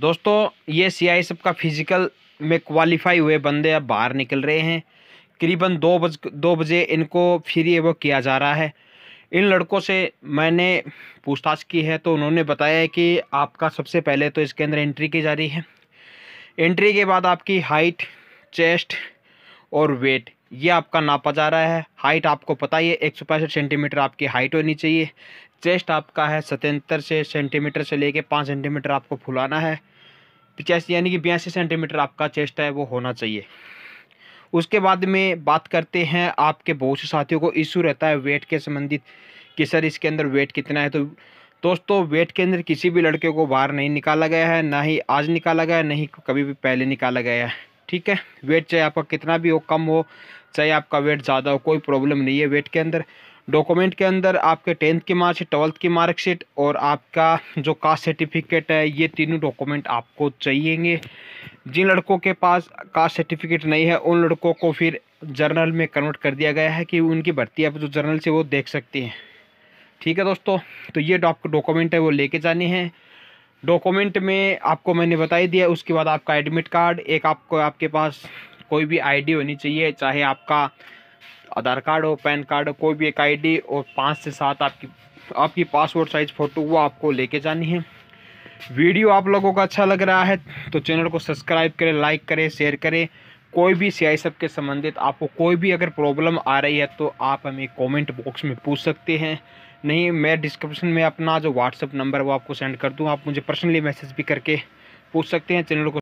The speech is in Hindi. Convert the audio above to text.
दोस्तों ये सी आई सब का फिज़िकल में क्वालिफाई हुए बंदे अब बाहर निकल रहे हैं करीबन दो बज दो बजे इनको फ्री वो किया जा रहा है इन लड़कों से मैंने पूछताछ की है तो उन्होंने बताया है कि आपका सबसे पहले तो इसके अंदर एंट्री की जा रही है एंट्री के बाद आपकी हाइट चेस्ट और वेट ये आपका नापा जा रहा है हाइट आपको पता ही है एक सौ पैंसठ सेंटीमीटर आपकी हाइट होनी चाहिए चेस्ट आपका है सतहत्तर से सेंटीमीटर से लेके पाँच सेंटीमीटर आपको फुलाना है पिचासी यानी कि बयासी सेंटीमीटर आपका चेस्ट है वो होना चाहिए उसके बाद में बात करते हैं आपके बहुत से साथियों को इशू रहता है वेट के संबंधित कि सर इसके अंदर वेट कितना है तो दोस्तों वेट के अंदर किसी भी लड़के को बाहर नहीं निकाला गया है ना ही आज निकाला गया है ना ही कभी भी पहले निकाला गया है ठीक है वेट चाहे आपका कितना भी हो कम हो चाहे आपका वेट ज़्यादा हो कोई प्रॉब्लम नहीं है वेट के अंदर डॉक्यूमेंट के अंदर आपके टेंथ की मार्कशीट ट्वेल्थ की मार्कशीट और आपका जो कास्ट सर्टिफिकेट है ये तीनों डॉक्यूमेंट आपको चाहिएंगे जिन लड़कों के पास कास्ट सर्टिफिकेट नहीं है उन लड़कों को फिर जर्नल में कन्वर्ट कर दिया गया है कि उनकी भर्ती आप जो जर्नल से वो देख सकते हैं ठीक है दोस्तों तो ये जो डॉक्यूमेंट है वो लेके जाने हैं डॉक्यूमेंट में आपको मैंने बताई दिया उसके बाद आपका एडमिट कार्ड एक आपको आपके पास कोई भी आईडी होनी चाहिए चाहे आपका आधार कार्ड हो पैन कार्ड हो कोई भी एक आईडी और पाँच से सात आपकी आपकी पासपोर्ट साइज़ फ़ोटो वो आपको लेके जानी है वीडियो आप लोगों का अच्छा लग रहा है तो चैनल को सब्सक्राइब करें लाइक करें शेयर करें कोई भी सी आई सब के संबंधित आपको कोई भी अगर प्रॉब्लम आ रही है तो आप हमें कमेंट बॉक्स में पूछ सकते हैं नहीं मैं डिस्क्रिप्शन में अपना जो व्हाट्सअप नंबर वो आपको सेंड कर दूँ आप मुझे पर्सनली मैसेज भी करके पूछ सकते हैं चैनल को